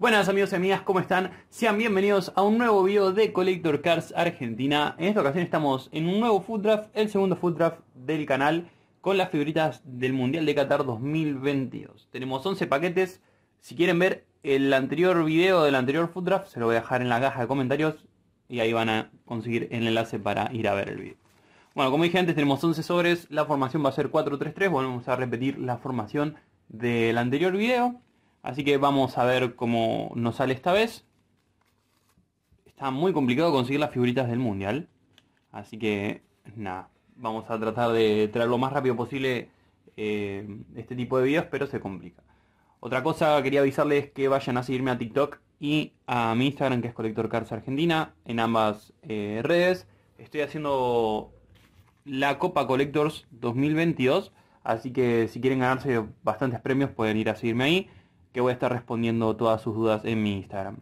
Buenas amigos y amigas, ¿cómo están? Sean bienvenidos a un nuevo video de Collector Cars Argentina. En esta ocasión estamos en un nuevo Food Draft, el segundo Food Draft del canal, con las figuritas del Mundial de Qatar 2022. Tenemos 11 paquetes. Si quieren ver el anterior video del anterior Food Draft, se lo voy a dejar en la caja de comentarios y ahí van a conseguir el enlace para ir a ver el video. Bueno, como dije antes, tenemos 11 sobres. La formación va a ser 4-3-3. Volvemos a repetir la formación del anterior video. Así que vamos a ver cómo nos sale esta vez. Está muy complicado conseguir las figuritas del mundial. Así que nada, vamos a tratar de traer lo más rápido posible eh, este tipo de videos, pero se complica. Otra cosa quería avisarles que vayan a seguirme a TikTok y a mi Instagram que es Collector Cars Argentina en ambas eh, redes. Estoy haciendo la Copa Collectors 2022, así que si quieren ganarse bastantes premios pueden ir a seguirme ahí que voy a estar respondiendo todas sus dudas en mi Instagram.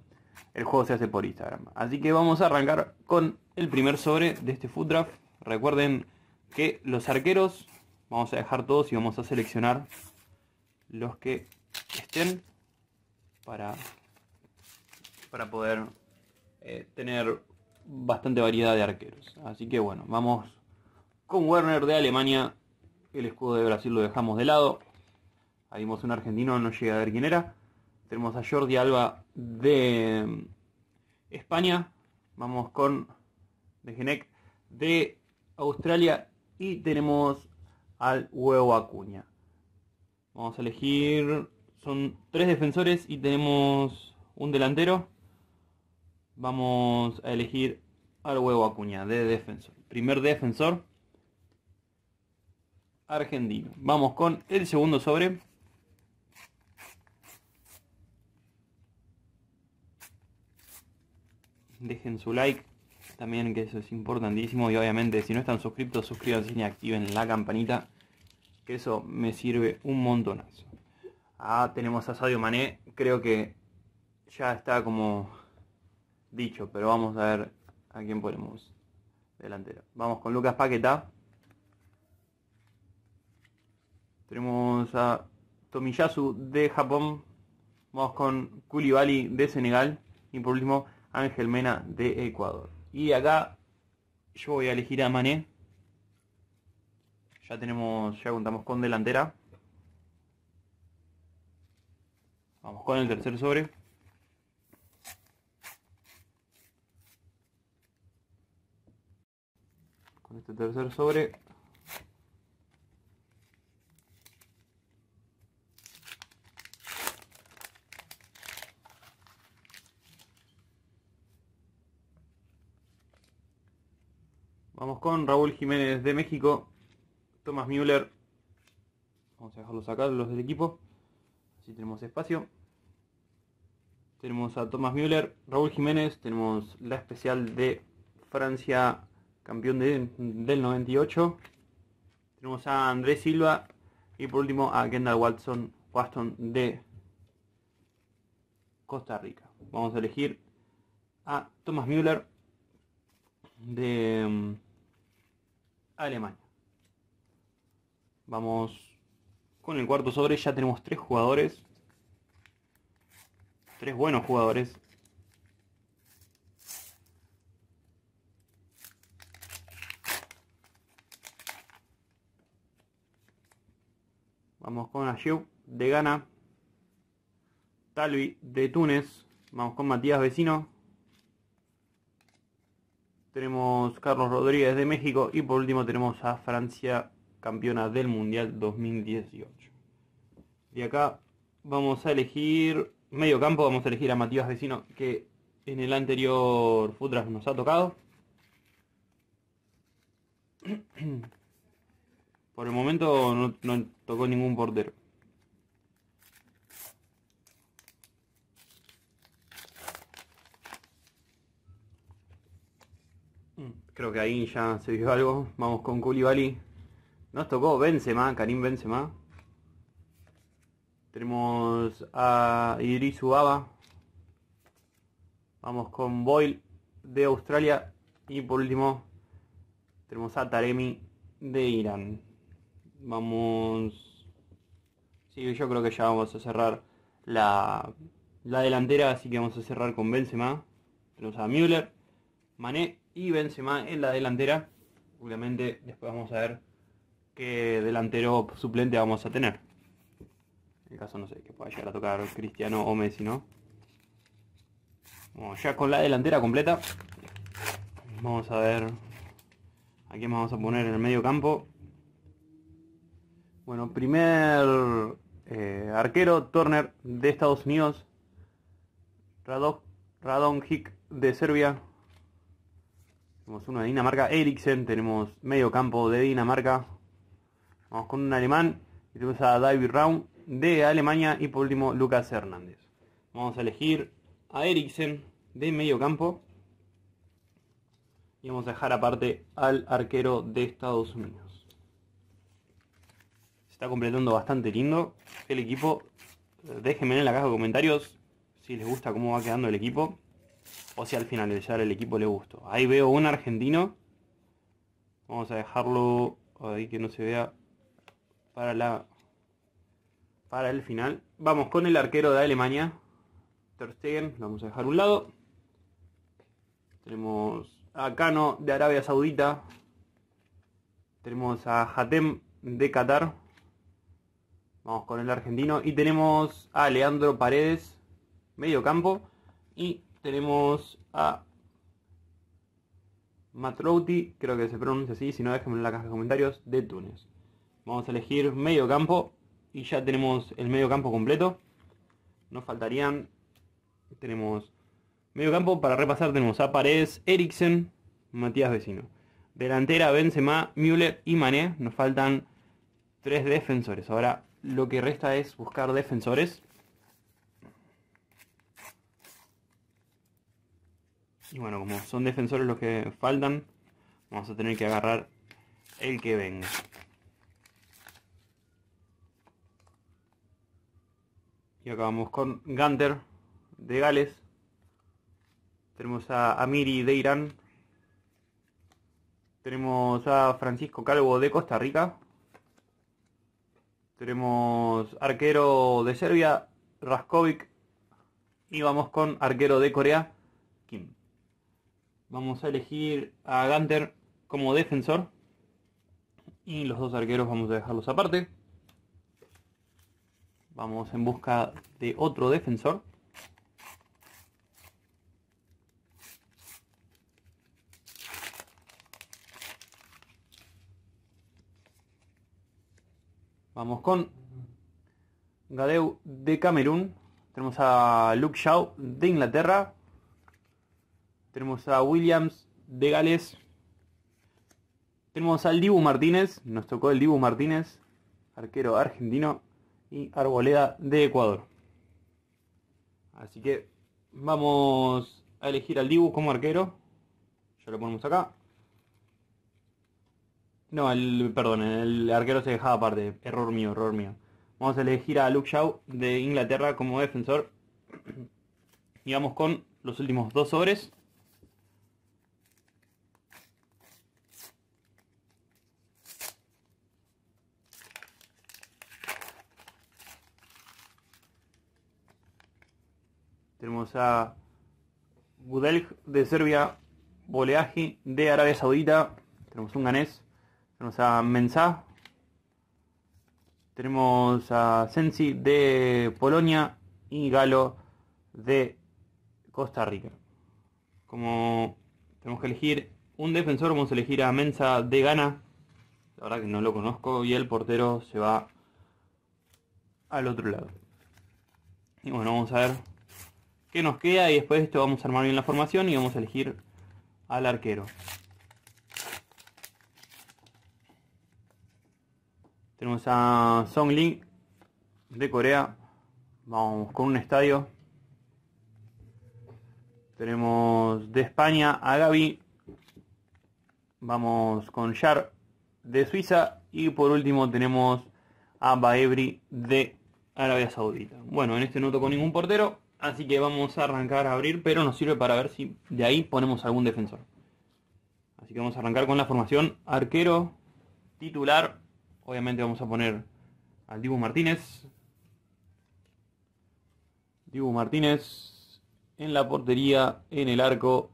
El juego se hace por Instagram. Así que vamos a arrancar con el primer sobre de este Food Draft. Recuerden que los arqueros vamos a dejar todos y vamos a seleccionar los que estén para, para poder eh, tener bastante variedad de arqueros. Así que bueno, vamos con Werner de Alemania. El escudo de Brasil lo dejamos de lado vimos un argentino, no llega a ver quién era. Tenemos a Jordi Alba de mm, España. Vamos con de Genec de Australia. Y tenemos al huevo Acuña. Vamos a elegir. Son tres defensores y tenemos un delantero. Vamos a elegir al huevo Acuña de defensor. Primer defensor argentino. Vamos con el segundo sobre. dejen su like, también que eso es importantísimo y obviamente si no están suscritos, suscríbanse y activen la campanita, que eso me sirve un montonazo. Ah, tenemos a Sadio Mané, creo que ya está como dicho, pero vamos a ver a quién ponemos delantero. Vamos con Lucas Paquetá. Tenemos a Tomiyasu de Japón. Vamos con Kulibali de Senegal. Y por último, Ángel Mena de Ecuador. Y acá yo voy a elegir a Mané. Ya tenemos, ya contamos con delantera. Vamos con el tercer sobre. Con este tercer sobre Vamos con Raúl Jiménez de México, Thomas Müller. Vamos a dejarlos acá, los del equipo. Así tenemos espacio. Tenemos a Thomas Müller, Raúl Jiménez, tenemos la especial de Francia, campeón del 98. Tenemos a Andrés Silva y por último a Kendall Watson, Waston de Costa Rica. Vamos a elegir a Thomas Müller de Alemania. Vamos con el cuarto sobre, ya tenemos tres jugadores. Tres buenos jugadores. Vamos con Ayub de Ghana. Talvi de Túnez. Vamos con Matías Vecino tenemos Carlos Rodríguez de México y por último tenemos a Francia campeona del Mundial 2018. Y acá vamos a elegir medio campo, vamos a elegir a Matías Vecino que en el anterior Futras nos ha tocado. Por el momento no tocó ningún portero. Mm. Creo que ahí ya se vio algo. Vamos con Koulibaly. Nos tocó Benzema, Karim Benzema. Tenemos a Idris Ubaba. Vamos con Boyle de Australia. Y por último, tenemos a Taremi de Irán. Vamos... Sí, yo creo que ya vamos a cerrar la, la delantera, así que vamos a cerrar con Benzema. Tenemos a Müller, Mané y Benzema en la delantera. Obviamente después vamos a ver qué delantero suplente vamos a tener. En el caso no sé, que pueda llegar a tocar Cristiano o Messi, ¿no? Bueno, ya con la delantera completa. Vamos a ver a quién vamos a poner en el medio campo. Bueno, primer eh, arquero Turner de Estados Unidos. Radon Hick de Serbia. Tenemos uno de Dinamarca, Eriksen, tenemos medio campo de Dinamarca. Vamos con un alemán, y tenemos a David Raum de Alemania y por último Lucas Hernández. Vamos a elegir a Eriksen de medio campo y vamos a dejar aparte al arquero de Estados Unidos. Se está completando bastante lindo el equipo. Déjenme en la caja de comentarios si les gusta cómo va quedando el equipo o si al finalizar el equipo le gustó. Ahí veo un argentino. Vamos a dejarlo ahí que no se vea para la para el final. Vamos con el arquero de Alemania, Ter lo vamos a dejar a un lado. Tenemos a Cano de Arabia Saudita. Tenemos a Hatem de Qatar. Vamos con el argentino. Y tenemos a Leandro Paredes, medio campo. Y tenemos a Matrouti, creo que se pronuncia así, si no déjenme en la caja de comentarios, de Túnez. Vamos a elegir medio campo y ya tenemos el medio campo completo. Nos faltarían, tenemos medio campo para repasar, tenemos a Paredes, Eriksen, Matías Vecino. Delantera, Benzema, Müller y Mané, nos faltan tres defensores. Ahora lo que resta es buscar defensores. Y bueno, como son defensores los que faltan, vamos a tener que agarrar el que venga. Y acabamos con Gunter de Gales. Tenemos a Amiri de Irán. Tenemos a Francisco Calvo de Costa Rica. Tenemos arquero de Serbia, Raskovic. Y vamos con arquero de Corea, Kim. Vamos a elegir a Gunter como defensor. Y los dos arqueros vamos a dejarlos aparte. Vamos en busca de otro defensor. Vamos con Gadeu de Camerún. Tenemos a Luke Shaw de Inglaterra. Tenemos a Williams de Gales. Tenemos al Dibu Martínez. Nos tocó el Dibu Martínez, arquero argentino. Y Arboleda de Ecuador. Así que vamos a elegir al Dibu como arquero. Ya lo ponemos acá. No, el, perdón, el arquero se dejaba aparte. Error mío, error mío. Vamos a elegir a Luke Shaw de Inglaterra como defensor. Y vamos con los últimos dos sobres. Tenemos a Gudelj de Serbia, Boleaji de Arabia Saudita, tenemos un ganés, tenemos a Mensah, tenemos a Sensi de Polonia y Galo de Costa Rica. Como tenemos que elegir un defensor, vamos a elegir a Mensa de Ghana, la verdad que no lo conozco, y el portero se va al otro lado. Y bueno, vamos a ver nos queda y después esto vamos a armar bien la formación y vamos a elegir al arquero. Tenemos a Song Lee de Corea. Vamos con un estadio. Tenemos de España a Gaby. Vamos con Char de Suiza. Y por último tenemos a Baebri de Arabia Saudita. Bueno, en este no tocó ningún portero. Así que vamos a arrancar a abrir, pero nos sirve para ver si de ahí ponemos algún defensor. Así que vamos a arrancar con la formación arquero, titular. Obviamente vamos a poner al Dibu Martínez. Dibu Martínez en la portería, en el arco.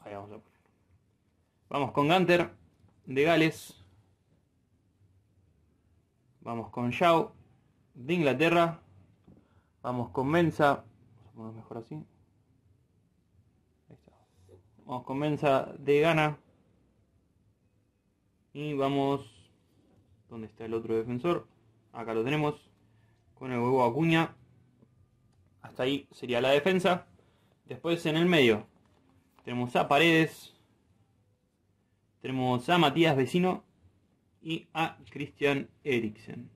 Ahí vamos a Vamos con Gunter de Gales. Vamos con Yao, de Inglaterra. Vamos con Mensa. Vamos mejor así. Vamos con Mensa de Gana. Y vamos. ¿Dónde está el otro defensor? Acá lo tenemos. Con el huevo Acuña. Hasta ahí sería la defensa. Después en el medio. Tenemos a Paredes. Tenemos a Matías Vecino y a Christian Eriksen.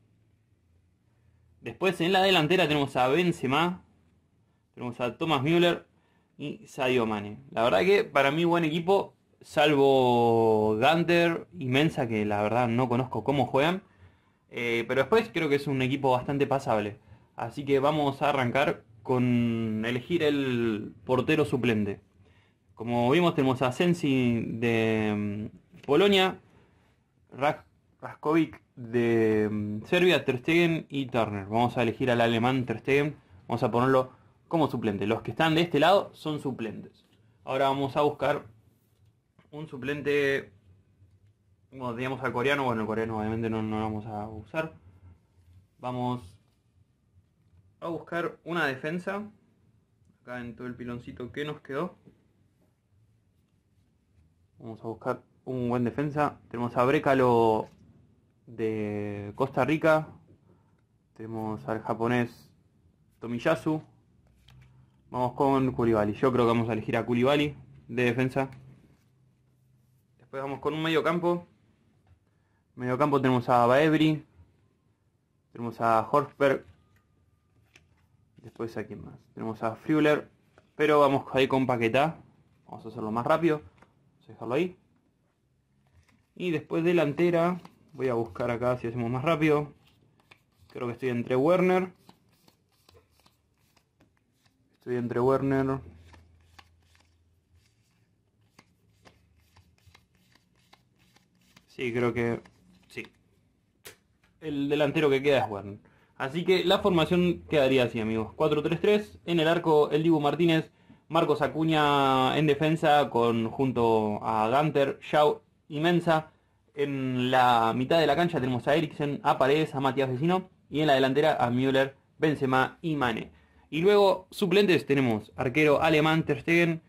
Después en la delantera tenemos a Benzema, tenemos a Thomas Müller y Sadio Mane. La verdad que para mí buen equipo, salvo Gunter y Mensa, que la verdad no conozco cómo juegan. Eh, pero después creo que es un equipo bastante pasable. Así que vamos a arrancar con elegir el portero suplente. Como vimos tenemos a Sensi de mm, Polonia, Raskovic de mm, Serbia, Ter y Turner. Vamos a elegir al alemán Ter vamos a ponerlo como suplente. Los que están de este lado son suplentes. Ahora vamos a buscar un suplente, Digamos al coreano, bueno, el coreano obviamente no, no lo vamos a usar. Vamos a buscar una defensa, acá en todo el piloncito que nos quedó. Vamos a buscar un buen defensa. Tenemos a Brecalo de Costa Rica. Tenemos al japonés Tomiyasu. Vamos con Koulibaly. Yo creo que vamos a elegir a Koulibaly de defensa. Después vamos con un medio campo. Medio campo tenemos a Baebri. Tenemos a Horsberg. Después a más. Tenemos a Friuler. Pero vamos ahí con Paqueta Vamos a hacerlo más rápido. Vamos a dejarlo ahí. Y después delantera. Voy a buscar acá si hacemos más rápido. Creo que estoy entre Werner. Estoy entre Werner. Sí, creo que... Sí. El delantero que queda es Werner. Así que la formación quedaría así, amigos. 4-3-3. En el arco, el Dibu Martínez. Marcos Acuña en defensa con, junto a Gunter Shaw y Mensa. En la mitad de la cancha tenemos a Eriksen, a Paredes, a Matías Vecino y en la delantera a Müller, Benzema y Mane. Y luego suplentes tenemos arquero alemán Ter Stegen,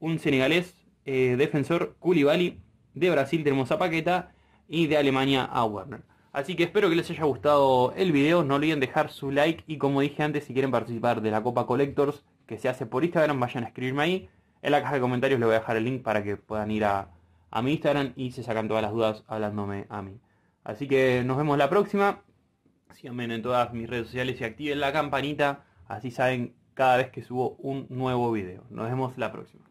un senegalés, eh, defensor Koulibaly, de Brasil tenemos a Paqueta y de Alemania a Werner. Así que espero que les haya gustado el video, no olviden dejar su like y como dije antes, si quieren participar de la Copa Collectors que se hace por Instagram, vayan a escribirme ahí. En la caja de comentarios les voy a dejar el link para que puedan ir a a mi Instagram y se sacan todas las dudas hablándome a mí. Así que nos vemos la próxima. Síganme en todas mis redes sociales y activen la campanita, así saben cada vez que subo un nuevo video. Nos vemos la próxima.